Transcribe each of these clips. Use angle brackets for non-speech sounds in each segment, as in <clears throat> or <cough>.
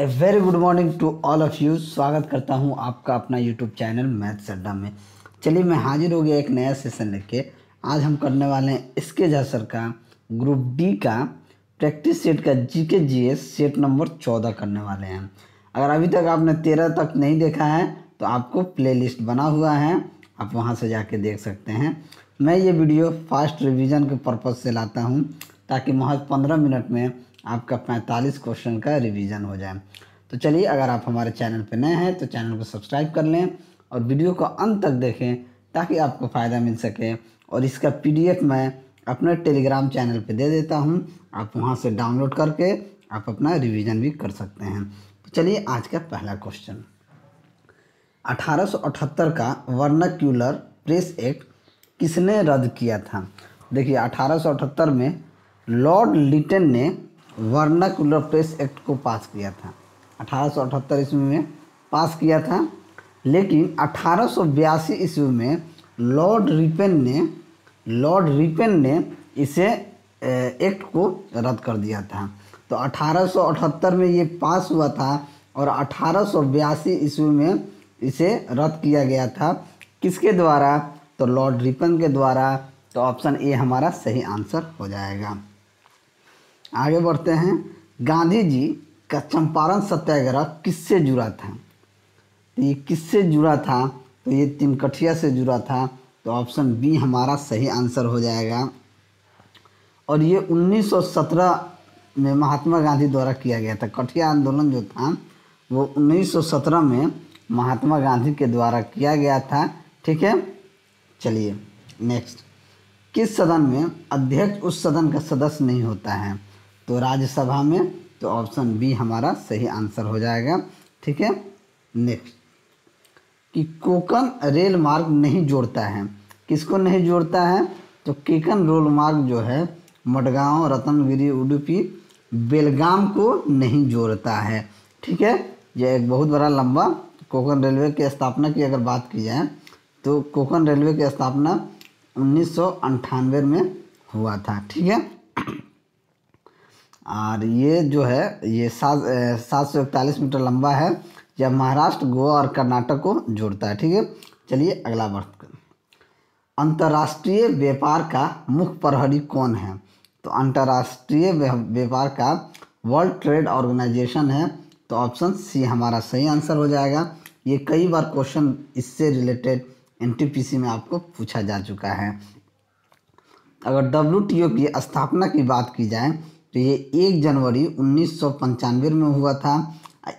A very good morning to all of you स्वागत करता हूँ आपका अपना यूट्यूब चैनल मैथ्स अड्डा में चलिए मैं हाजिर हो गया एक नया सेशन लेके आज हम करने वाले हैं इसके जैसर का ग्रुप डी का प्रैक्टिस सेट का जी के जी एस सेट नंबर चौदह करने वाले हैं अगर अभी तक आपने तेरह तक नहीं देखा है तो आपको प्ले लिस्ट बना हुआ है आप वहाँ से जाके देख सकते हैं मैं ये वीडियो फास्ट रिविज़न के पर्पज़ से लाता हूँ ताकि महज पंद्रह मिनट में आपका पैंतालीस क्वेश्चन का रिवीजन हो जाए तो चलिए अगर आप हमारे चैनल पर नए हैं तो चैनल को सब्सक्राइब कर लें और वीडियो को अंत तक देखें ताकि आपको फ़ायदा मिल सके और इसका पीडीएफ मैं अपने टेलीग्राम चैनल पे दे देता हूँ आप वहाँ से डाउनलोड करके आप अपना रिवीजन भी कर सकते हैं तो चलिए आज का पहला क्वेश्चन 1878 का वर्नाक्यूलर प्रेस एक्ट किसने रद्द किया था देखिए 1878 में लॉर्ड लिटन ने वर्णक प्रेस एक्ट को पास किया था अठारह ईस्वी में पास किया था लेकिन अठारह ईस्वी में लॉर्ड रिपेन ने लॉर्ड रिपेन ने इसे एक्ट को रद्द कर दिया था तो 1878 में ये पास हुआ था और अठारह ईस्वी में इसे रद्द किया गया था किसके द्वारा तो लॉर्ड रिपन के द्वारा तो ऑप्शन ए हमारा सही आंसर हो जाएगा आगे बढ़ते हैं गांधी जी का चंपारण सत्याग्रह किससे जुड़ा था तो ये किससे जुड़ा था तो ये तिनकठिया से जुड़ा था तो ऑप्शन बी हमारा सही आंसर हो जाएगा और ये 1917 में महात्मा गांधी द्वारा किया गया था कठिया आंदोलन जो था वो 1917 में महात्मा गांधी के द्वारा किया गया था ठीक है चलिए नेक्स्ट किस सदन में अध्यक्ष उस सदन का सदस्य नहीं होता है तो राज्यसभा में तो ऑप्शन बी हमारा सही आंसर हो जाएगा ठीक है नेक्स्ट कि कोकन रेल मार्ग नहीं जोड़ता है किसको नहीं जोड़ता है तो केकन रोल मार्ग जो है मडगांव रतनगिरी उडुपी बेलगाम को नहीं जोड़ता है ठीक है यह एक बहुत बड़ा लंबा कोकन रेलवे की स्थापना की अगर बात की जाए तो कोकन रेलवे की स्थापना उन्नीस में हुआ था ठीक है और ये जो है ये सात सात सौ इकतालीस मीटर लंबा है यह महाराष्ट्र गोवा और कर्नाटक को जोड़ता है ठीक है चलिए अगला वर्ष अंतर्राष्ट्रीय व्यापार का मुख्य प्रहरी कौन है तो अंतर्राष्ट्रीय व्यापार का वर्ल्ड ट्रेड ऑर्गेनाइजेशन है तो ऑप्शन सी हमारा सही आंसर हो जाएगा ये कई बार क्वेश्चन इससे रिलेटेड एन में आपको पूछा जा चुका है अगर डब्ल्यू की स्थापना की बात की जाए तो ये एक जनवरी उन्नीस में हुआ था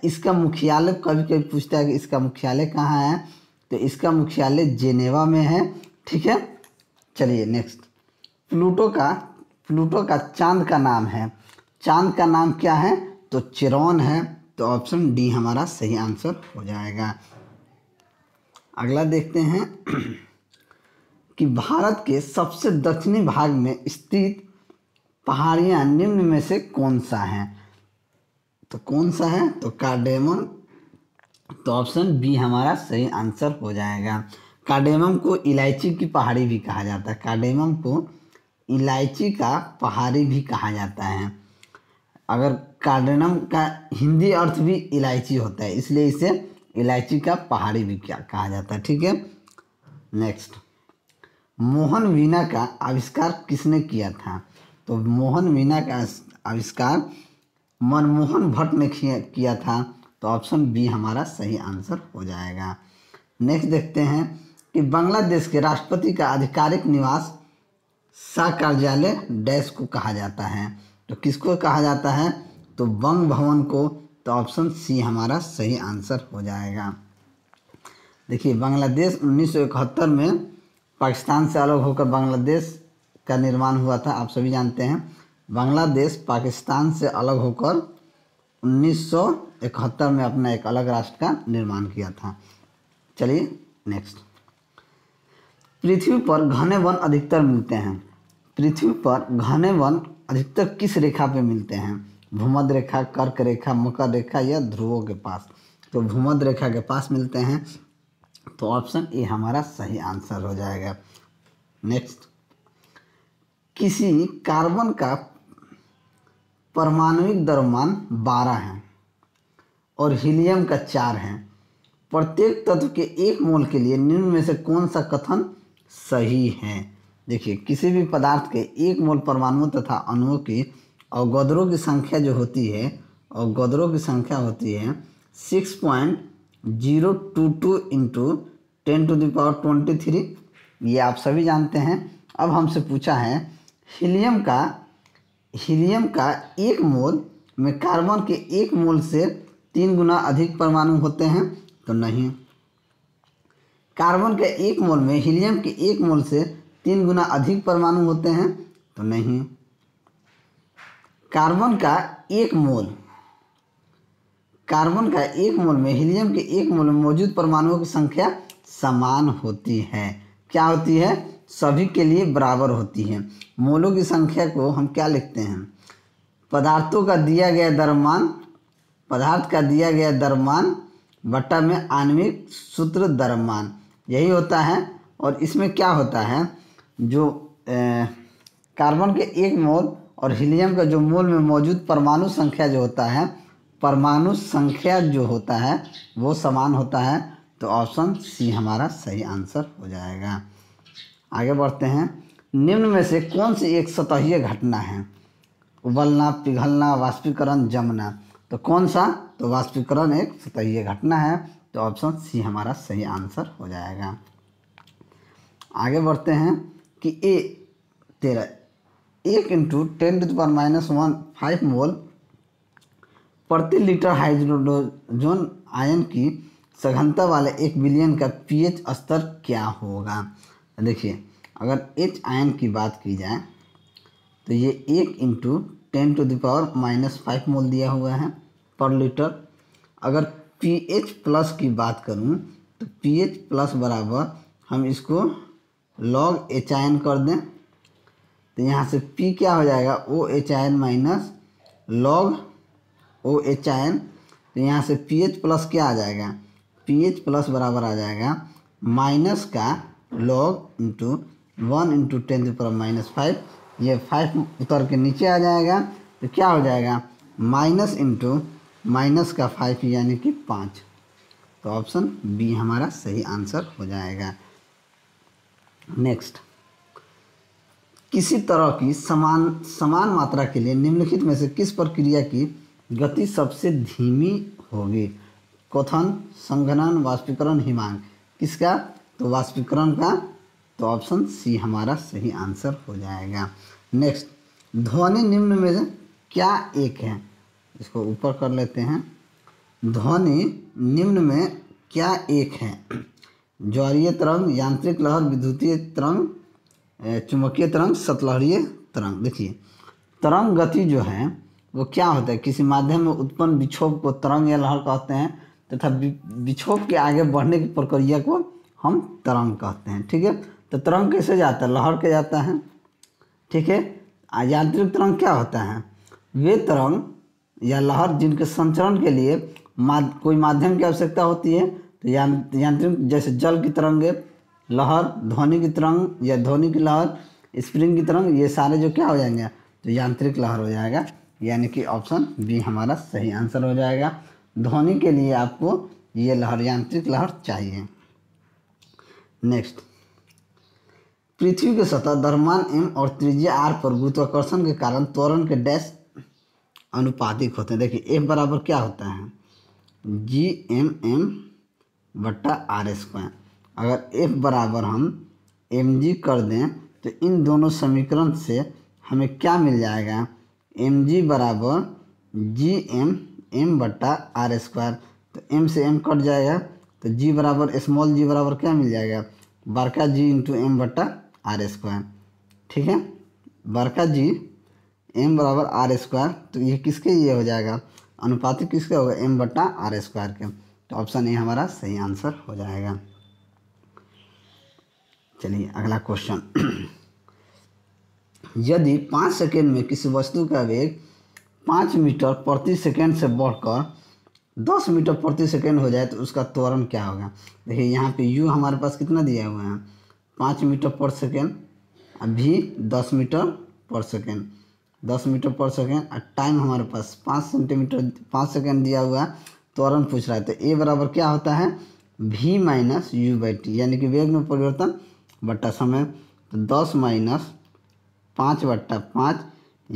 इसका मुख्यालय कभी कभी पूछता है कि इसका मुख्यालय कहाँ है तो इसका मुख्यालय जेनेवा में है ठीक है चलिए नेक्स्ट प्लूटो का प्लूटो का चांद का नाम है चांद का नाम क्या है तो चिरौन है तो ऑप्शन डी हमारा सही आंसर हो जाएगा अगला देखते हैं कि भारत के सबसे दक्षिणी भाग में स्थित पहाड़ियाँ निम्न में से कौन सा है तो कौन सा है तो कार्डेमम तो ऑप्शन बी हमारा सही आंसर हो जाएगा कार्डेमम को इलायची की पहाड़ी भी कहा जाता है कार्डेमम को इलायची का पहाड़ी भी कहा जाता है अगर कार्डेनम का हिंदी अर्थ भी इलायची होता है इसलिए इसे इलायची का पहाड़ी भी क्या कहा जाता है ठीक है नेक्स्ट मोहन वीना का आविष्कार किसने किया था तो मोहन मीना का आविष्कार मनमोहन भट्ट ने किया था तो ऑप्शन बी हमारा सही आंसर हो जाएगा नेक्स्ट देखते हैं कि बांग्लादेश के राष्ट्रपति का आधिकारिक निवास सा कार्यालय डैश को कहा जाता है तो किसको कहा जाता है तो बंग भवन को तो ऑप्शन सी हमारा सही आंसर हो जाएगा देखिए बांग्लादेश 1971 में पाकिस्तान से अलग होकर बांग्लादेश का निर्माण हुआ था आप सभी जानते हैं बांग्लादेश पाकिस्तान से अलग होकर 1971 में अपना एक अलग राष्ट्र का निर्माण किया था चलिए नेक्स्ट पृथ्वी पर घने वन अधिकतर मिलते हैं पृथ्वी पर घने वन अधिकतर किस रेखा पे मिलते हैं भूमध्य रेखा कर्क रेखा मकर रेखा या ध्रुवों के पास तो भूमध्य रेखा के पास मिलते हैं तो ऑप्शन ए हमारा सही आंसर हो जाएगा नेक्स्ट किसी कार्बन का परमाणु द्रव्यमान बारह है और हीलियम का चार है प्रत्येक तत्व के एक मोल के लिए निम्न में से कौन सा कथन सही है देखिए किसी भी पदार्थ के एक मोल परमाणु तथा अणुओं की और गदरों की संख्या जो होती है और गदरों की संख्या होती है six point zero two two into ten to the power twenty three ये आप सभी जानते हैं अब हमसे पूछा है हीलियम का हीलियम का एक मोल में कार्बन के एक मोल से तीन गुना अधिक परमाणु होते हैं तो नहीं कार्बन के एक मोल में हीलियम के एक मोल से तीन गुना अधिक परमाणु होते हैं तो नहीं कार्बन का एक मोल कार्बन का एक मोल में हीलियम के एक मोल में मौजूद परमाणुओं की संख्या समान होती है क्या होती है सभी के लिए बराबर होती है मोलों की संख्या को हम क्या लिखते हैं पदार्थों का दिया गया दरमान पदार्थ का दिया गया दरमान बट्टा में आणविक सूत्र दरमान यही होता है और इसमें क्या होता है जो ए, कार्बन के एक मोल और हीलियम का जो मोल में मौजूद परमाणु संख्या जो होता है परमाणु संख्या जो होता है वो समान होता है तो ऑप्शन सी हमारा सही आंसर हो जाएगा आगे बढ़ते हैं निम्न में से कौन सी एक सतही घटना है उबलना पिघलना वाष्पीकरण जमना तो कौन सा तो वाष्पीकरण एक सतही घटना है तो ऑप्शन सी हमारा सही आंसर हो जाएगा आगे बढ़ते हैं कि ए तेरह एक इंटू टेन टू पर माइनस वन फाइव मोल प्रति लीटर हाइड्रोडोजोन आयन की सघनता वाले एक बिलियन का पीएच स्तर क्या होगा देखिए अगर एच आयन की बात की जाए तो ये एक into ten to the power minus five mole दिया हुआ है पर लीटर अगर पी एच प्लस की बात करूँ तो पी एच प्लस बराबर हम इसको लॉग एच आयन कर दें तो यहाँ से पी क्या हो जाएगा O H ion minus log O H ion तो यहाँ से पी एच प्लस क्या आ जाएगा पी एच प्लस बराबर आ जाएगा माइनस का log into one into ten की माइनस फाइव ये फाइव उतर के नीचे आ जाएगा तो क्या हो जाएगा माइनस इंटू माइनस का फाइव यानी कि पाँच तो ऑप्शन बी हमारा सही आंसर हो जाएगा नेक्स्ट किसी तरह की समान समान मात्रा के लिए निम्नलिखित में से किस प्रक्रिया की गति सबसे धीमी होगी क्वथन संघनन वाष्पीकरण हिमांग किसका तो वाष्पीकरण का तो ऑप्शन सी हमारा सही आंसर हो जाएगा नेक्स्ट ध्वनि निम्न में से क्या एक है इसको ऊपर कर लेते हैं ध्वनि निम्न में क्या एक है ज्वारीय तरंग यांत्रिक लहर विद्युतीय तरंग चुंबकीय तरंग सतलहरीय तरंग देखिए तरंग गति जो है वो क्या होता है किसी माध्यम में उत्पन्न विक्षोभ को तरंग या लहर कहते हैं तथा तो विक्षोभ के आगे बढ़ने की प्रक्रिया को हम तरंग कहते हैं ठीक है तो तरंग कैसे जाता है लहर के जाता है ठीक है यांत्रिक तरंग क्या होता है वे तरंग या लहर जिनके संचरण के लिए माद, कोई माध्यम की आवश्यकता होती है तो यांत्रिक जैसे जल की तरंग लहर ध्वनि की तरंग या ध्वनि की लहर स्प्रिंग की तरंग ये सारे जो क्या हो जाएंगे तो यांत्रिक लहर हो जाएगा यानी कि ऑप्शन बी हमारा सही आंसर हो जाएगा ध्वनि के लिए आपको ये लहर यांत्रिक लहर चाहिए नेक्स्ट पृथ्वी के सतह द्रव्यमान एम और त्रिज्या आर पर गुरुत्वाकर्षण के कारण त्वरण के डैश अनुपातिक होते हैं देखिए एफ बराबर क्या होता है जी एम एम बट्टा आर स्क्वायर अगर एफ बराबर हम एम जी कर दें तो इन दोनों समीकरण से हमें क्या मिल जाएगा एम जी बराबर जी एम एम बट्टा आर स्क्वायर तो एम से एम कट जाएगा तो जी बराबर स्मॉल जी बराबर क्या मिल जाएगा बड़का जी इंटू एम बट्टा आर स्क्वायर ठीक है बड़का जी एम बराबर आर स्क्वायर तो ये किसके ये हो जाएगा अनुपातिक किसके होगा एम बट्टा आर स्क्वायर के तो ऑप्शन ए हमारा सही आंसर हो जाएगा चलिए अगला क्वेश्चन <clears throat> यदि पाँच सेकेंड में किसी वस्तु का वेग पाँच मीटर प्रति सेकेंड से बढ़कर दस मीटर प्रति सेकेंड हो जाए तो उसका त्वरण क्या होगा देखिए यहाँ पे यू हमारे पास कितना दिया हुआ है पाँच मीटर पर सेकेंड और भी दस मीटर पर सेकेंड दस मीटर पर सेकेंड और टाइम हमारे पास पाँच सेंटीमीटर पाँच सेकेंड दिया हुआ है त्वरण पूछ रहा है तो ए बराबर क्या होता है भी माइनस यू बाई टी यानी कि वेग में परिवर्तन बट्टा समय तो दस माइनस पाँच बट्टा पाँच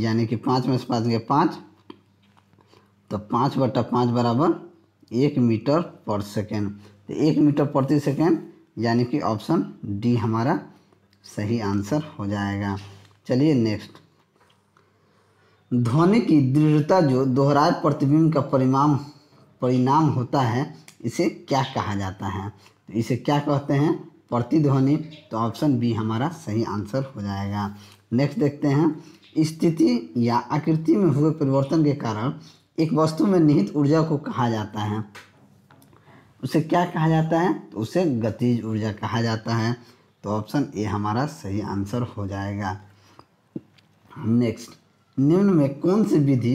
यानी कि पाँच में से पाँच गए पाँच तो पाँच बटा पाँच बराबर एक मीटर पर सेकेंड तो एक मीटर प्रति सेकेंड यानी कि ऑप्शन डी हमारा सही आंसर हो जाएगा चलिए नेक्स्ट ध्वनि की दृढ़ता जो दोहराए प्रतिबिंब का परिणाम परिणाम होता है इसे क्या कहा जाता है तो इसे क्या कहते हैं प्रतिध्वनि तो ऑप्शन बी हमारा सही आंसर हो जाएगा नेक्स्ट देखते हैं स्थिति या आकृति में हुए परिवर्तन के कारण एक वस्तु में निहित ऊर्जा को कहा जाता है उसे क्या कहा जाता है तो उसे गतिज ऊर्जा कहा जाता है तो ऑप्शन ए हमारा सही आंसर हो जाएगा नेक्स्ट निम्न में कौन सी विधि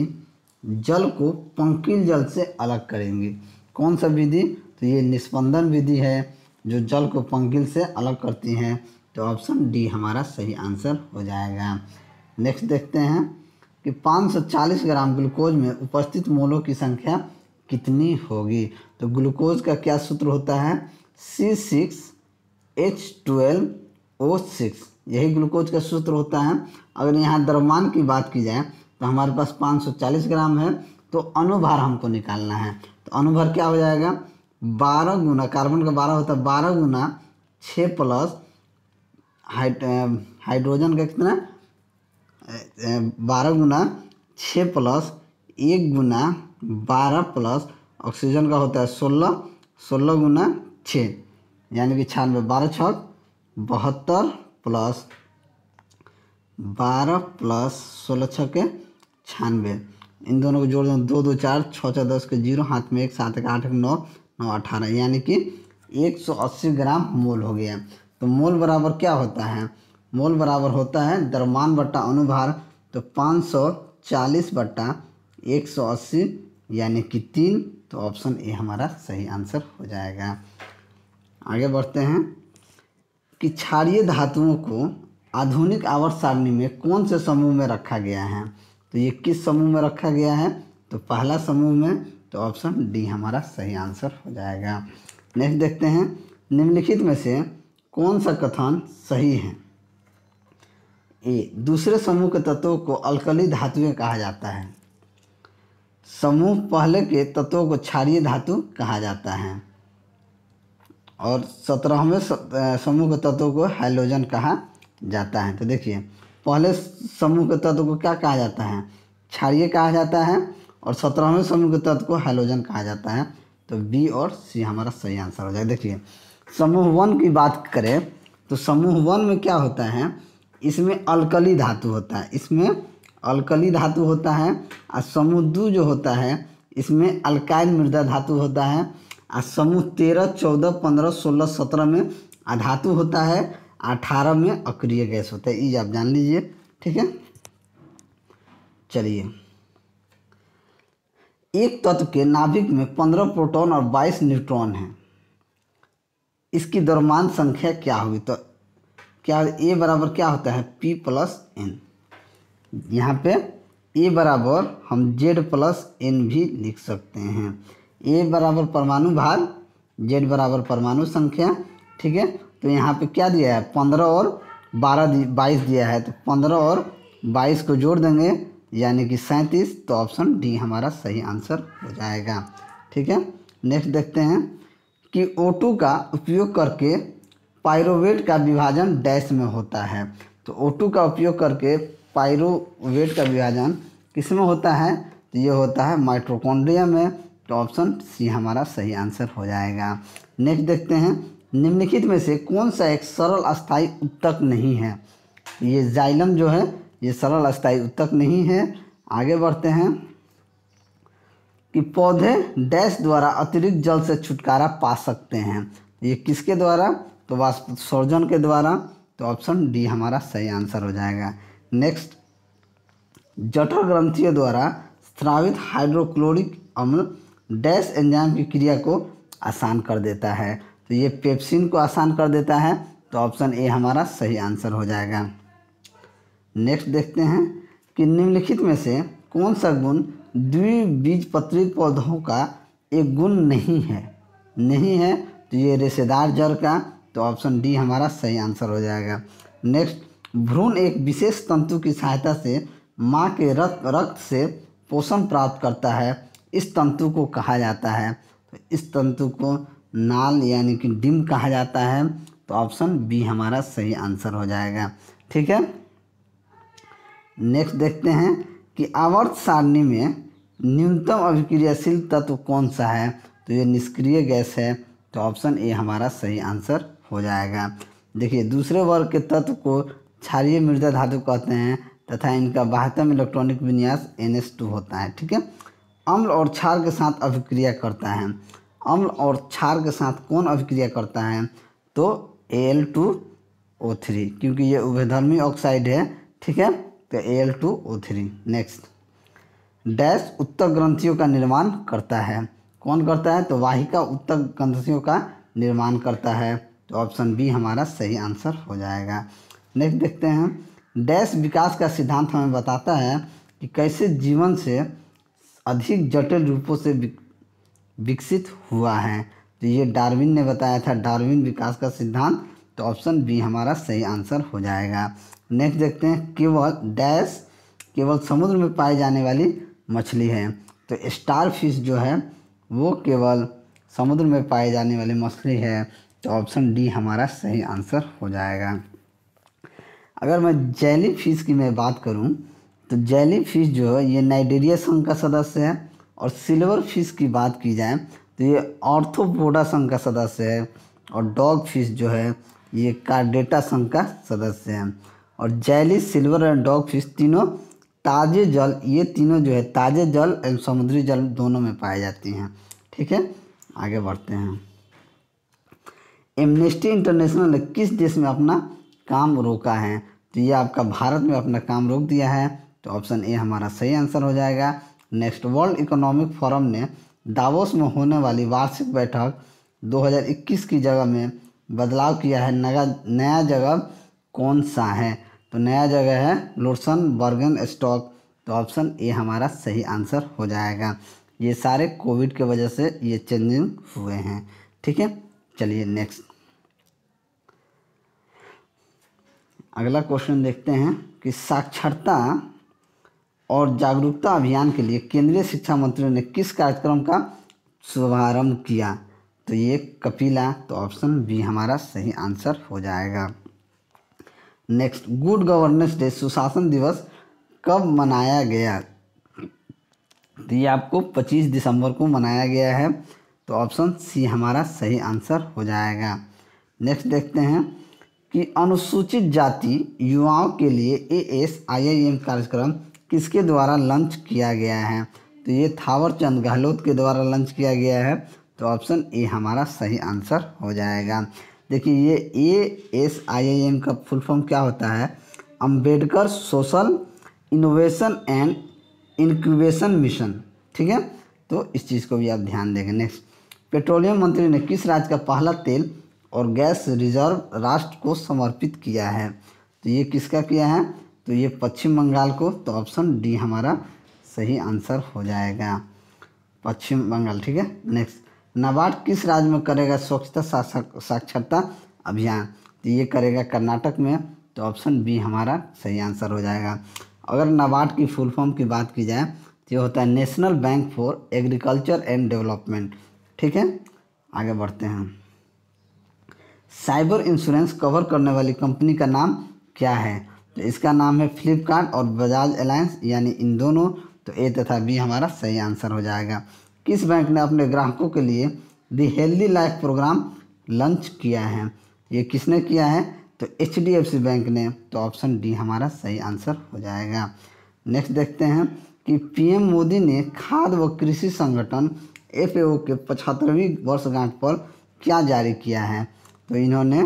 जल को पंकिल जल से अलग करेंगे कौन सा विधि तो ये निष्पंदन विधि है जो जल को पंकिल से अलग करती है तो ऑप्शन डी हमारा सही आंसर हो जाएगा नेक्स्ट देखते हैं कि 540 ग्राम ग्लूकोज में उपस्थित मोलों की संख्या कितनी होगी तो ग्लूकोज का क्या सूत्र होता है C six H twelve O six यही ग्लूकोज का सूत्र होता है अगर यहाँ द्रव्यमान की बात की जाए तो हमारे पास 540 ग्राम है तो अनुभार हमको निकालना है तो अनुभार क्या हो जाएगा बारह गुना कार्बन का बारह होता है बारह गुना छः प्लस हाइड्रोजन का कितना बारह गुना छः प्लस एक गुना बारह प्लस ऑक्सीजन का होता है सोलह सोलह गुना छः यानी कि छियानवे बारह छः बहत्तर प्लस बारह प्लस सोलह छः के छियानवे इन दोनों को जोड़ दो दो दो चार छः छः दस के जीरो हाथ में एक सात एक आठ एक नौ नौ अठारह यानी कि एक सौ अस्सी ग्राम मोल हो गया तो मोल बराबर क्या होता है मोल बराबर होता है द्रव्यमान बट्टा अनुभार तो 540 बट्टा 180 यानी कि तीन तो ऑप्शन ए हमारा सही आंसर हो जाएगा आगे बढ़ते हैं कि क्षारिय धातुओं को आधुनिक आवर्त सारणी में कौन से समूह में रखा गया है तो ये किस समूह में रखा गया है तो पहला समूह में तो ऑप्शन डी हमारा सही आंसर हो जाएगा नेक्स्ट देखते हैं निम्नलिखित में से कौन सा कथन सही है ए दूसरे समूह के तत्वों को अल्कली धातुएं कहा जाता है समूह पहले के तत्वों को क्षारीय धातु कहा जाता है और सत्रहवें समूह के तत्वों को हाइलोजन कहा जाता है तो देखिए पहले समूह के तत्व को क्या कहा जाता है क्षारीय कहा जाता है और सत्रहवें समूह के तत्व को हाइलोजन कहा जाता है तो बी और सी हमारा सही आंसर हो जाएगा देखिए समूह वन की बात करें तो समूह वन में क्या होता है इसमें अलकली धातु होता है इसमें अलकली धातु होता है और दो जो होता है इसमें अल्काइल मृदा धातु होता है और समूह तेरह चौदह पंद्रह सोलह सत्रह में अधातु होता है अठारह में अक्रिय गैस होता है ये आप जान लीजिए ठीक है चलिए एक तत्व के नाभिक में पंद्रह प्रोटॉन और बाईस न्यूट्रॉन हैं इसकी दरमान संख्या क्या होगी तो क्या ए बराबर क्या होता है पी प्लस एन यहाँ पे ए बराबर हम जेड प्लस एन भी लिख सकते हैं ए बराबर परमाणु भार जेड बराबर परमाणु संख्या ठीक है तो यहाँ पे क्या दिया है पंद्रह और बारह बाईस दिया है तो पंद्रह और बाईस को जोड़ देंगे यानी कि सैंतीस तो ऑप्शन डी हमारा सही आंसर हो जाएगा ठीक है नेक्स्ट देखते हैं कि O2 का उपयोग करके पायरोवेट का विभाजन डैश में होता है तो ओ का उपयोग करके पायरोवेट का विभाजन किस में होता है तो ये होता है माइट्रोकॉन्ड्रिया में तो ऑप्शन सी हमारा सही आंसर हो जाएगा नेक्स्ट देखते हैं निम्नलिखित में से कौन सा एक सरल अस्थाई उत्तक नहीं है ये जाइलम जो है ये सरल अस्थाई उत्तक नहीं है आगे बढ़ते हैं कि पौधे डैश द्वारा अतिरिक्त जल से छुटकारा पा सकते हैं ये किसके द्वारा तो वाष्प सर्जन के द्वारा तो ऑप्शन डी हमारा सही आंसर हो जाएगा नेक्स्ट जठर ग्रंथियों द्वारा स्रावित हाइड्रोक्लोरिक अम्ल डैश एंजाइम की क्रिया को आसान कर देता है तो ये पेप्सिन को आसान कर देता है तो ऑप्शन ए हमारा सही आंसर हो जाएगा नेक्स्ट देखते हैं कि निम्नलिखित में से कौन सा गुण द्विबीज पत्रित पौधों का एक गुण नहीं है नहीं है तो ये रेशेदार जड़ का तो ऑप्शन डी हमारा सही आंसर हो जाएगा नेक्स्ट भ्रूण एक विशेष तंतु की सहायता से माँ के रक्त रक्त से पोषण प्राप्त करता है इस तंतु को कहा जाता है तो इस तंतु को नाल यानी कि डिम कहा जाता है तो ऑप्शन बी हमारा सही आंसर हो जाएगा ठीक है नेक्स्ट देखते हैं कि आवर्त सारणी में न्यूनतम अभिक्रियाशील तत्व कौन सा है तो ये निष्क्रिय गैस है तो ऑप्शन ए हमारा सही आंसर हो जाएगा देखिए दूसरे वर्ग के तत्व को क्षारीय मृदा धातु कहते हैं तथा इनका बाहतम इलेक्ट्रॉनिक विन्यास एन होता है ठीक है अम्ल और क्षार के साथ अभिक्रिया करता है अम्ल और क्षार के साथ कौन अभिक्रिया करता है तो एल टू ओ थ्री क्योंकि ये उभयधर्मी ऑक्साइड है ठीक है तो L two O three next dash उत्तर ग्रंथियों का निर्माण करता है कौन करता है तो वाहिका उत्तर ग्रंथियों का निर्माण करता है तो ऑप्शन बी हमारा सही आंसर हो जाएगा नेक्स्ट देखते हैं डैश विकास का सिद्धांत हमें बताता है कि कैसे जीवन से अधिक जटिल रूपों से विकसित हुआ है तो ये डार्विन ने बताया था डार्विन विकास का सिद्धांत तो ऑप्शन बी हमारा सही आंसर हो जाएगा नेक्स्ट देखते हैं केवल डैश केवल समुद्र में पाई जाने वाली मछली है तो स्टार फिश जो है वो केवल समुद्र में पाई जाने वाली मछली है तो ऑप्शन डी हमारा सही आंसर हो जाएगा अगर मैं जेली फिश की मैं बात करूं तो जेली फिश जो है ये नाइडेरिया संघ का सदस्य है और सिल्वर फिश की बात की जाए तो ये ऑर्थोपोडा संघ का सदस्य है और डॉग फिश जो है ये कार्डेटा संघ का सदस्य है और jelly silver and dog fish तीनों ताजे जल ये तीनों जो है ताजे जल एवं समुद्री जल दोनों में पाई जाती हैं ठीक है आगे बढ़ते हैं एमनेस्टी इंटरनेशनल ने किस देश में अपना काम रोका है तो ये आपका भारत में अपना काम रोक दिया है तो ऑप्शन ए हमारा सही आंसर हो जाएगा नेक्स्ट वर्ल्ड इकोनॉमिक फोरम ने दावोस में होने वाली वार्षिक बैठक 2021 की जगह में बदलाव किया है नया नया जगह कौन सा है तो नया जगह है लोरसन बर्गन स्टॉक तो ऑप्शन ए हमारा सही आंसर हो जाएगा ये सारे कोविड के वजह से ये चेंजिंग हुए हैं ठीक है चलिए नेक्स्ट अगला क्वेश्चन देखते हैं कि साक्षरता और जागरूकता अभियान के लिए केंद्रीय शिक्षा मंत्री ने किस कार्यक्रम का शुभारंभ किया तो ये कपिला तो ऑप्शन बी हमारा सही आंसर हो जाएगा नेक्स्ट गुड गवर्नेंस डे सुशासन दिवस कब मनाया गया तो ये आपको 25 दिसंबर को मनाया गया है तो ऑप्शन सी हमारा सही आंसर हो जाएगा नेक्स्ट देखते हैं कि अनुसूचित जाति युवाओं के लिए ए एस आई आई एम कार्यक्रम किसके द्वारा लॉन्च किया गया है तो ये थावर चंद गहलोत के द्वारा लॉन्च किया गया है तो ऑप्शन ए हमारा सही आंसर हो जाएगा देखिए ये A S I I M का फुल फॉर्म क्या होता है Ambedkar social innovation and incubation mission ठीक है तो इस चीज़ को भी आप ध्यान देंगे नेक्स्ट पेट्रोलियम मंत्री ने किस राज्य का पहला तेल और गैस रिजर्व राष्ट्र को समर्पित किया है तो ये किसका किया है तो ये पश्चिम बंगाल को तो ऑप्शन डी हमारा सही आंसर हो जाएगा पश्चिम बंगाल ठीक है नेक्स्ट नाबार्ड किस राज्य में करेगा स्वच्छता साक्षरता अभियान तो ये करेगा कर्नाटक में तो ऑप्शन बी हमारा सही आंसर हो जाएगा अगर नाबार्ड की फुल फॉर्म की बात की जाए तो ये होता है national bank for agriculture and development ठीक है आगे बढ़ते हैं साइबर इंश्योरेंस कवर करने वाली कंपनी का नाम क्या है तो इसका नाम है फ्लिपकार्ट और बजाज अलायंस यानी इन दोनों तो ए तथा बी हमारा सही आंसर हो जाएगा किस बैंक ने अपने ग्राहकों के लिए the healthy life programme launch किया है ये किसने किया है तो H D F C bank ने तो ऑप्शन डी हमारा सही आंसर हो जाएगा नेक्स्ट देखते हैं कि पीएम मोदी ने खाद व कृषि संगठन एफएओ के पचहत्तरवीं वर्षगांठ पर क्या जारी किया है तो इन्होंने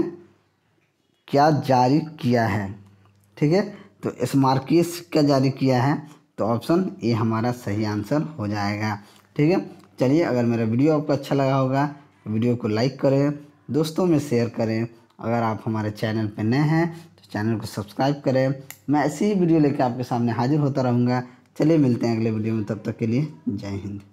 क्या जारी किया है ठीक है तो स्मारकीय क्या जारी किया है तो ऑप्शन ए हमारा सही आंसर हो जाएगा ठीक है चलिए अगर मेरा वीडियो आपको अच्छा लगा होगा वीडियो को लाइक करें दोस्तों में शेयर करें अगर आप हमारे चैनल पर नए हैं तो चैनल को सब्सक्राइब करें मैं ऐसी ही वीडियो लेकर आपके सामने हाजिर होता रहूँगा चलिए मिलते हैं अगले वीडियो में तब तक के लिए जय हिंद